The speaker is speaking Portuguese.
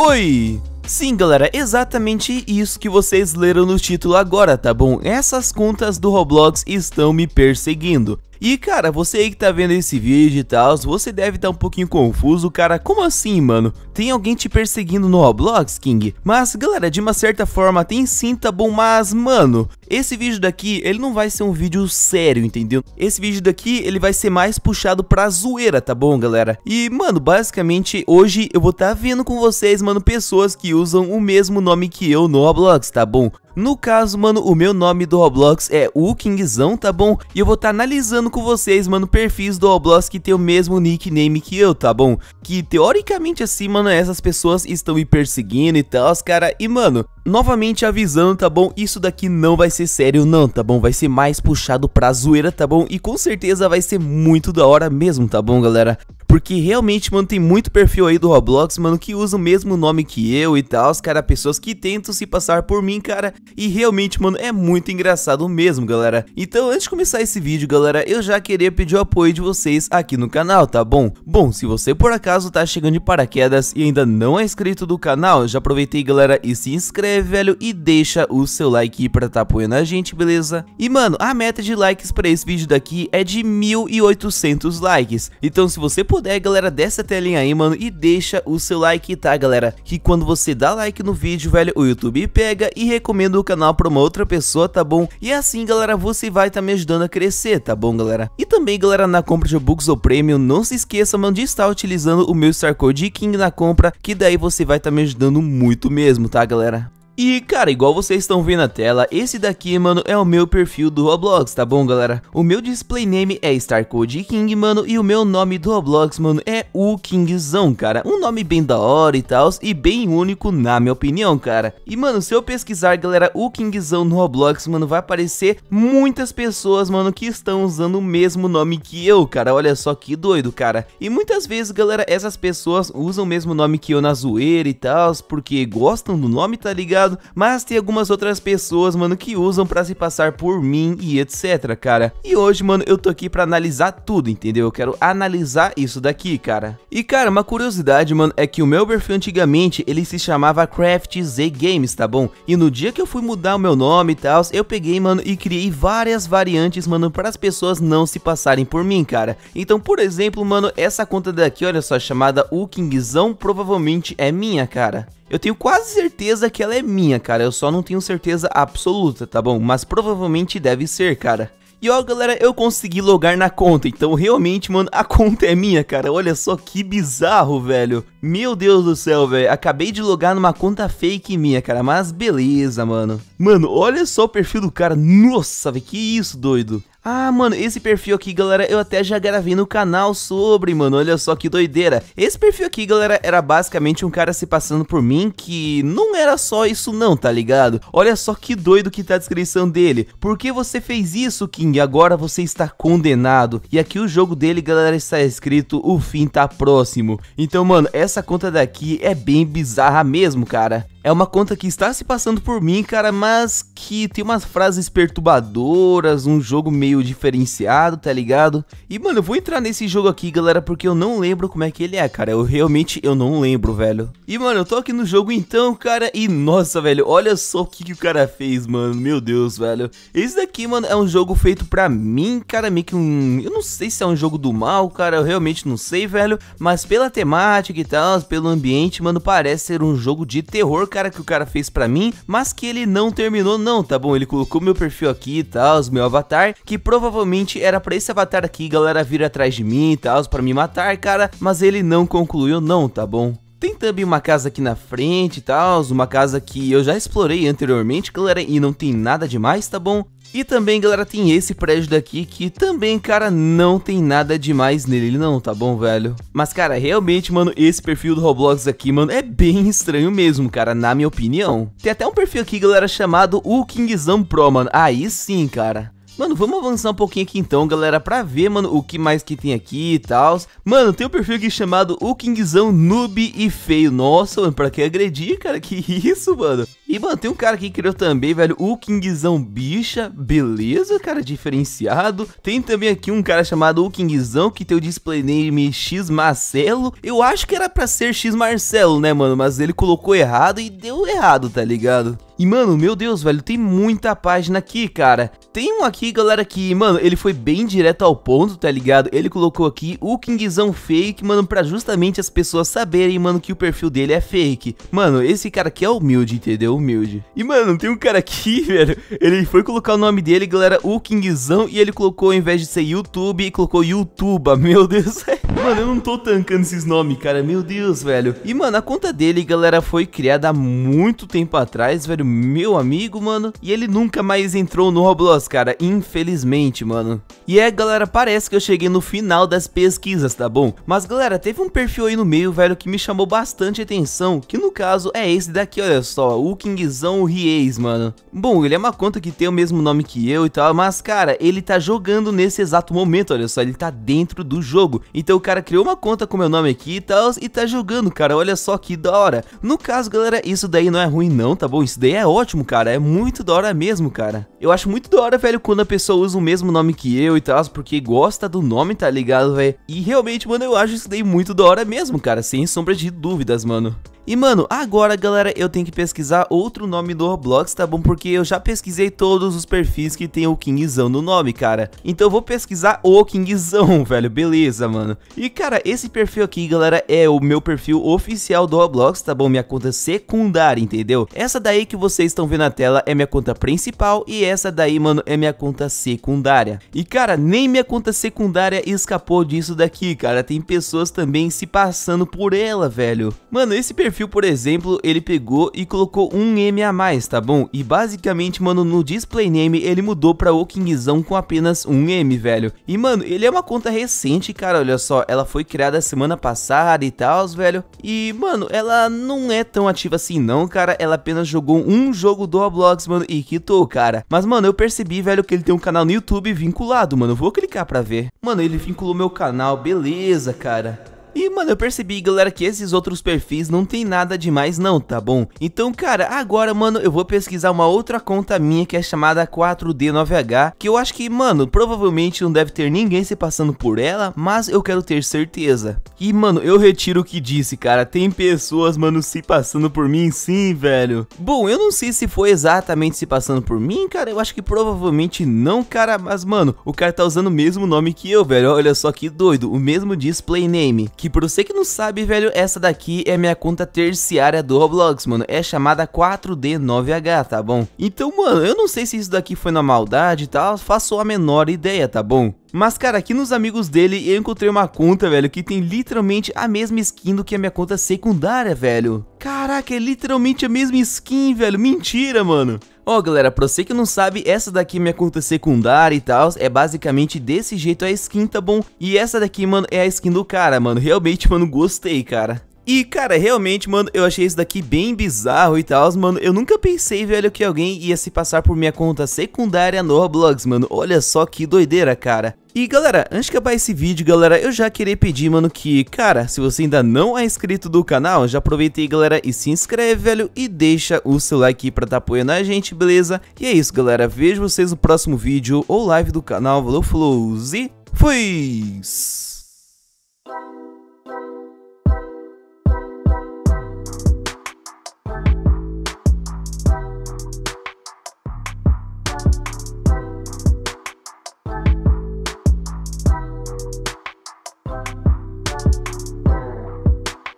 Oi! Sim, galera, exatamente isso que vocês leram no título agora, tá bom? Essas contas do Roblox estão me perseguindo. E cara, você aí que tá vendo esse vídeo e tal, você deve estar tá um pouquinho confuso, cara, como assim, mano? Tem alguém te perseguindo no Roblox, King? Mas galera, de uma certa forma tem sim, tá bom, mas mano, esse vídeo daqui, ele não vai ser um vídeo sério, entendeu? Esse vídeo daqui, ele vai ser mais puxado pra zoeira, tá bom, galera? E mano, basicamente, hoje eu vou estar tá vendo com vocês, mano, pessoas que usam o mesmo nome que eu no Roblox, tá bom? No caso, mano, o meu nome do Roblox é o Kingzão, tá bom? E eu vou estar tá analisando com vocês, mano, perfis do Roblox que tem o mesmo nickname que eu, tá bom? Que teoricamente assim, mano, essas pessoas estão me perseguindo e tal, os cara. E, mano, novamente avisando, tá bom? Isso daqui não vai ser sério não, tá bom? Vai ser mais puxado pra zoeira, tá bom? E com certeza vai ser muito da hora mesmo, tá bom, galera? Porque realmente, mano, tem muito perfil aí do Roblox, mano, que usa o mesmo nome que eu e tal, os cara, pessoas que tentam se passar por mim, cara, e realmente, mano, é muito engraçado mesmo, galera. Então, antes de começar esse vídeo, galera, eu já queria pedir o apoio de vocês aqui no canal, tá bom? Bom, se você por acaso tá chegando de paraquedas e ainda não é inscrito do canal, já aproveitei, galera, e se inscreve velho? E deixa o seu like pra tá apoiando a gente, beleza? E, mano, a meta de likes pra esse vídeo daqui é de 1.800 likes. Então, se você puder, galera, a telinha aí, mano, e deixa o seu like, tá, galera? Que quando você dá like no vídeo, velho, o YouTube pega e recomenda o canal pra uma outra pessoa, tá bom? E assim, galera, você vai tá me ajudando a crescer, tá bom, galera? E também, galera, na compra de Books ou Premium, não se esqueça, mano, de estar utilizando o meu Star Code King na compra, que daí você vai tá me ajudando muito mesmo, tá, galera? E cara, igual vocês estão vendo na tela, esse daqui, mano, é o meu perfil do Roblox, tá bom galera? O meu display name é Starcode King, mano, e o meu nome do Roblox, mano, é o Kingzão, cara. Um nome bem da hora e tal, e bem único na minha opinião, cara. E mano, se eu pesquisar, galera, o Kingzão no Roblox, mano, vai aparecer muitas pessoas, mano, que estão usando o mesmo nome que eu, cara. Olha só que doido, cara. E muitas vezes, galera, essas pessoas usam o mesmo nome que eu na zoeira e tal, porque gostam do nome, tá ligado? mas tem algumas outras pessoas, mano, que usam pra se passar por mim e etc, cara. E hoje, mano, eu tô aqui pra analisar tudo, entendeu? Eu quero analisar isso daqui, cara. E, cara, uma curiosidade, mano, é que o meu perfil antigamente, ele se chamava Craft Z Games, tá bom? E no dia que eu fui mudar o meu nome e tal, eu peguei, mano, e criei várias variantes, mano, para as pessoas não se passarem por mim, cara. Então, por exemplo, mano, essa conta daqui, olha só, chamada O Kingzão, provavelmente é minha, cara. Eu tenho quase certeza que ela é minha, cara. Eu só não tenho certeza absoluta, tá bom? Mas provavelmente deve ser, cara. E ó, galera, eu consegui logar na conta, então realmente, mano, a conta é minha, cara. Olha só que bizarro, velho. Meu Deus do céu, velho. Acabei de logar numa conta fake minha, cara. Mas beleza, mano. Mano, olha só o perfil do cara. Nossa, velho. Que isso, doido. Ah, mano, esse perfil aqui, galera, eu até já gravei no canal sobre, mano, olha só que doideira. Esse perfil aqui, galera, era basicamente um cara se passando por mim que não era só isso não, tá ligado? Olha só que doido que tá a descrição dele. Por que você fez isso, King? Agora você está condenado. E aqui o jogo dele, galera, está escrito, o fim tá próximo. Então, mano, essa é essa conta daqui é bem bizarra mesmo, cara. É uma conta que está se passando por mim, cara, mas que tem umas frases perturbadoras, um jogo meio diferenciado, tá ligado? E, mano, eu vou entrar nesse jogo aqui, galera, porque eu não lembro como é que ele é, cara. Eu realmente, eu não lembro, velho. E, mano, eu tô aqui no jogo então, cara, e nossa, velho, olha só o que, que o cara fez, mano. Meu Deus, velho. Esse daqui, mano, é um jogo feito pra mim, cara, meio que um... Eu não sei se é um jogo do mal, cara, eu realmente não sei, velho. Mas pela temática e tal, pelo ambiente, mano, parece ser um jogo de terror, cara que o cara fez para mim, mas que ele não terminou não, tá bom? Ele colocou meu perfil aqui e tal, meu avatar, que provavelmente era para esse avatar aqui, galera, vir atrás de mim e tal, para me matar, cara, mas ele não concluiu não, tá bom? Tem também uma casa aqui na frente e tal, uma casa que eu já explorei anteriormente, galera, e não tem nada demais, tá bom? E também, galera, tem esse prédio daqui que também, cara, não tem nada demais nele não, tá bom, velho? Mas, cara, realmente, mano, esse perfil do Roblox aqui, mano, é bem estranho mesmo, cara, na minha opinião. Tem até um perfil aqui, galera, chamado o Kingzão Pro, mano. Aí sim, cara. Mano, vamos avançar um pouquinho aqui então, galera, pra ver, mano, o que mais que tem aqui e tal. Mano, tem um perfil aqui chamado O Kingzão Noob e Feio. Nossa, mano, pra que agredir, cara? Que isso, mano? E, mano, tem um cara que criou também, velho, o Kingzão Bicha. Beleza, cara, diferenciado. Tem também aqui um cara chamado O Kingzão, que tem o display name X Marcelo. Eu acho que era pra ser X Marcelo, né, mano? Mas ele colocou errado e deu errado, tá ligado? E, mano, meu Deus, velho, tem muita página aqui, cara. Tem um aqui, galera, que, mano, ele foi bem direto ao ponto, tá ligado? Ele colocou aqui o Kingzão fake, mano, pra justamente as pessoas saberem, mano, que o perfil dele é fake. Mano, esse cara aqui é humilde, entendeu? Humilde. E, mano, tem um cara aqui, velho, ele foi colocar o nome dele, galera, o Kingzão, e ele colocou, ao invés de ser YouTube, colocou YouTuba, meu Deus. mano, eu não tô tancando esses nomes, cara, meu Deus, velho. E, mano, a conta dele, galera, foi criada há muito tempo atrás, velho, meu amigo, mano. E ele nunca mais entrou no Roblox, cara, infelizmente, mano. E é, galera, parece que eu cheguei no final das pesquisas, tá bom? Mas, galera, teve um perfil aí no meio, velho, que me chamou bastante atenção, que no caso é esse daqui, olha só, o Kingzão Ries, mano. Bom, ele é uma conta que tem o mesmo nome que eu e tal, mas, cara, ele tá jogando nesse exato momento, olha só, ele tá dentro do jogo. Então o cara criou uma conta com meu nome aqui e tal, e tá jogando, cara, olha só que da hora. No caso, galera, isso daí não é ruim não, tá bom? Isso daí é é ótimo, cara. É muito da hora mesmo, cara. Eu acho muito da hora, velho, quando a pessoa usa o mesmo nome que eu e tal, porque gosta do nome, tá ligado, velho? E realmente, mano, eu acho isso daí muito da hora mesmo, cara. Sem sombra de dúvidas, mano. E mano, agora galera, eu tenho que pesquisar outro nome do Roblox, tá bom? Porque eu já pesquisei todos os perfis que tem o Kingzão no nome, cara. Então eu vou pesquisar o Kingzão, velho, beleza, mano. E cara, esse perfil aqui, galera, é o meu perfil oficial do Roblox, tá bom? Minha conta secundária, entendeu? Essa daí que vocês estão vendo na tela é minha conta principal e essa daí, mano, é minha conta secundária. E cara, nem minha conta secundária escapou disso daqui, cara. Tem pessoas também se passando por ela, velho. Mano, esse perfil perfil, por exemplo, ele pegou e colocou um M a mais, tá bom? E basicamente, mano, no display name ele mudou pra Kingzão com apenas um M, velho. E, mano, ele é uma conta recente, cara, olha só. Ela foi criada semana passada e tal, velho. E, mano, ela não é tão ativa assim não, cara. Ela apenas jogou um jogo do Roblox, mano, e quitou, cara. Mas, mano, eu percebi, velho, que ele tem um canal no YouTube vinculado, mano. vou clicar pra ver. Mano, ele vinculou meu canal, beleza, cara. E, mano, eu percebi, galera, que esses outros perfis não tem nada demais não, tá bom? Então, cara, agora, mano, eu vou pesquisar uma outra conta minha que é chamada 4D9H, que eu acho que, mano, provavelmente não deve ter ninguém se passando por ela, mas eu quero ter certeza. E, mano, eu retiro o que disse, cara, tem pessoas, mano, se passando por mim sim, velho. Bom, eu não sei se foi exatamente se passando por mim, cara, eu acho que provavelmente não, cara, mas, mano, o cara tá usando o mesmo nome que eu, velho, olha só que doido, o mesmo display name, que que por você que não sabe, velho, essa daqui é minha conta terciária do Roblox, mano. É chamada 4D9H, tá bom? Então, mano, eu não sei se isso daqui foi na maldade e tá? tal, faço a menor ideia, tá bom? Mas, cara, aqui nos amigos dele eu encontrei uma conta, velho, que tem literalmente a mesma skin do que a minha conta secundária, velho. Caraca, é literalmente a mesma skin, velho. Mentira, mano. Ó, oh, galera, pra você que não sabe, essa daqui é minha conta secundária e tal, é basicamente desse jeito a skin, tá bom? E essa daqui, mano, é a skin do cara, mano, realmente, mano, gostei, cara. E, cara, realmente, mano, eu achei isso daqui bem bizarro e tal, mano. Eu nunca pensei, velho, que alguém ia se passar por minha conta secundária no Roblox, mano. Olha só que doideira, cara. E galera, antes de acabar esse vídeo, galera, eu já queria pedir, mano, que, cara, se você ainda não é inscrito do canal, já aproveita aí, galera, e se inscreve, velho, e deixa o seu like pra tá apoiando a gente, beleza? E é isso, galera, vejo vocês no próximo vídeo ou live do canal, valeu, falou, e fui!